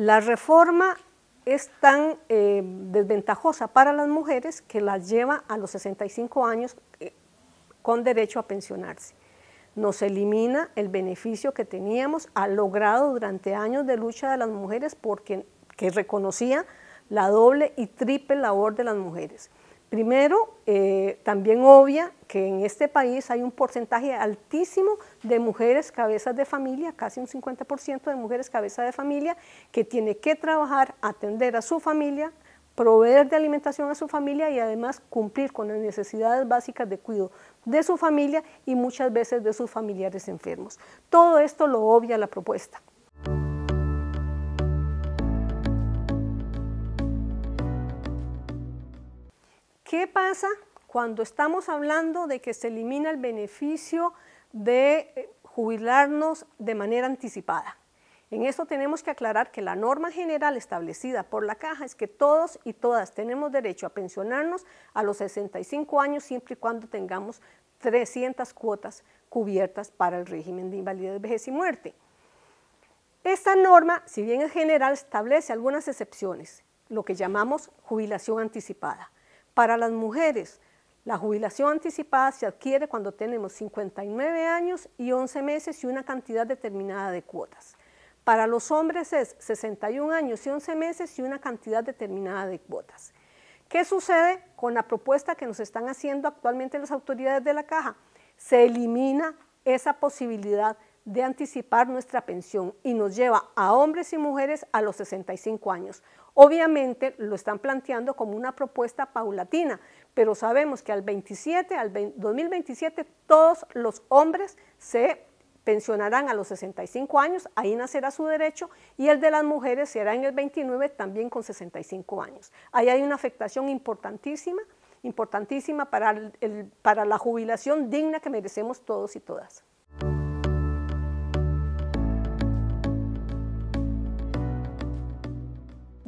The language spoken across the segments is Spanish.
La reforma es tan eh, desventajosa para las mujeres que las lleva a los 65 años eh, con derecho a pensionarse. Nos elimina el beneficio que teníamos, ha logrado durante años de lucha de las mujeres porque reconocía la doble y triple labor de las mujeres. Primero, eh, también obvia que en este país hay un porcentaje altísimo de mujeres cabezas de familia, casi un 50% de mujeres cabezas de familia, que tiene que trabajar, atender a su familia, proveer de alimentación a su familia y además cumplir con las necesidades básicas de cuidado de su familia y muchas veces de sus familiares enfermos. Todo esto lo obvia la propuesta. ¿Qué pasa cuando estamos hablando de que se elimina el beneficio de eh, jubilarnos de manera anticipada? En esto tenemos que aclarar que la norma general establecida por la caja es que todos y todas tenemos derecho a pensionarnos a los 65 años siempre y cuando tengamos 300 cuotas cubiertas para el régimen de invalidez, vejez y muerte. Esta norma, si bien en general, establece algunas excepciones, lo que llamamos jubilación anticipada. Para las mujeres, la jubilación anticipada se adquiere cuando tenemos 59 años y 11 meses y una cantidad determinada de cuotas. Para los hombres es 61 años y 11 meses y una cantidad determinada de cuotas. ¿Qué sucede con la propuesta que nos están haciendo actualmente las autoridades de la caja? Se elimina esa posibilidad de anticipar nuestra pensión y nos lleva a hombres y mujeres a los 65 años. Obviamente lo están planteando como una propuesta paulatina, pero sabemos que al 27, al 2027 todos los hombres se pensionarán a los 65 años, ahí nacerá su derecho y el de las mujeres será en el 29 también con 65 años. Ahí hay una afectación importantísima, importantísima para, para la jubilación digna que merecemos todos y todas.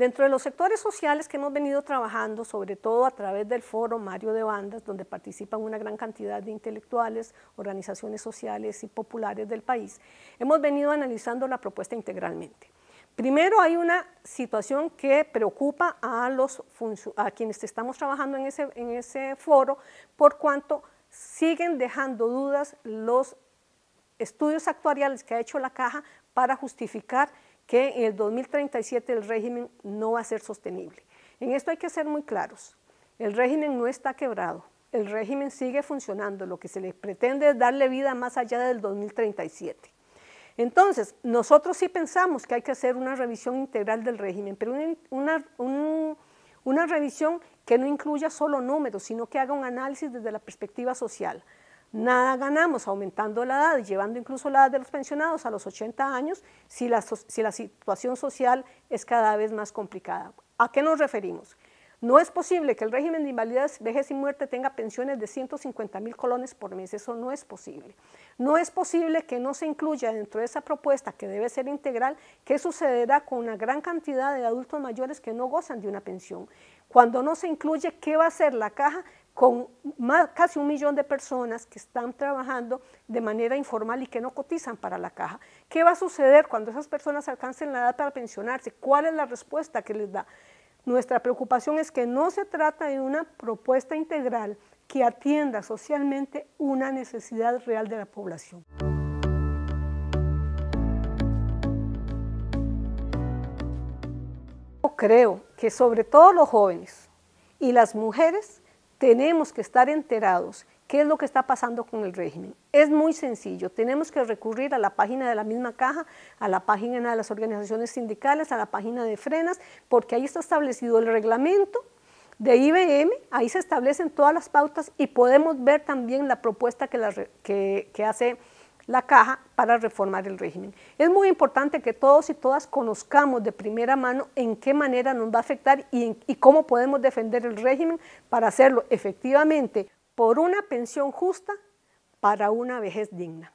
Dentro de los sectores sociales que hemos venido trabajando, sobre todo a través del foro Mario de Bandas, donde participan una gran cantidad de intelectuales, organizaciones sociales y populares del país, hemos venido analizando la propuesta integralmente. Primero hay una situación que preocupa a, quienes estamos trabajando en ese, en ese foro, por cuanto siguen dejando dudas los estudios actuariales que ha hecho la Caja para justificar que en el 2037 el régimen no va a ser sostenible. En esto hay que ser muy claros. El régimen no está quebrado, el régimen sigue funcionando, lo que se le pretende es darle vida más allá del 2037. Entonces, nosotros sí pensamos que hay que hacer una revisión integral del régimen, pero una, revisión que no incluya solo números, sino que haga un análisis desde la perspectiva social nada ganamos aumentando la edad y llevando incluso la edad de los pensionados a los 80 años si la, situación social es cada vez más complicada. ¿A qué nos referimos? No es posible que el régimen de invalidez, vejez y muerte tenga pensiones de 150 mil colones por mes, eso no es posible. No es posible que no se incluya dentro de esa propuesta, que debe ser integral, qué sucederá con una gran cantidad de adultos mayores que no gozan de una pensión. Cuando no se incluye, ¿qué va a hacer la caja con casi un millón de personas que están trabajando de manera informal y que no cotizan para la caja. ¿Qué va a suceder cuando esas personas alcancen la edad para pensionarse? ¿Cuál es la respuesta que les da? Nuestra preocupación es que no se trata de una propuesta integral que atienda socialmente una necesidad real de la población. Creo que sobre todo los jóvenes y las mujeres tenemos que estar enterados qué es lo que está pasando con el régimen. Es muy sencillo, tenemos que recurrir a la página de la misma caja, a la página de las organizaciones sindicales, a la página de frenas, porque ahí está establecido el reglamento de IBM, ahí se establecen todas las pautas y podemos ver también la propuesta que, la, que, que hace la caja para reformar el régimen. Es muy importante que todos y todas conozcamos de primera mano en qué manera nos va a afectar y, cómo podemos defender el régimen para hacerlo efectivamente por una pensión justa para una vejez digna.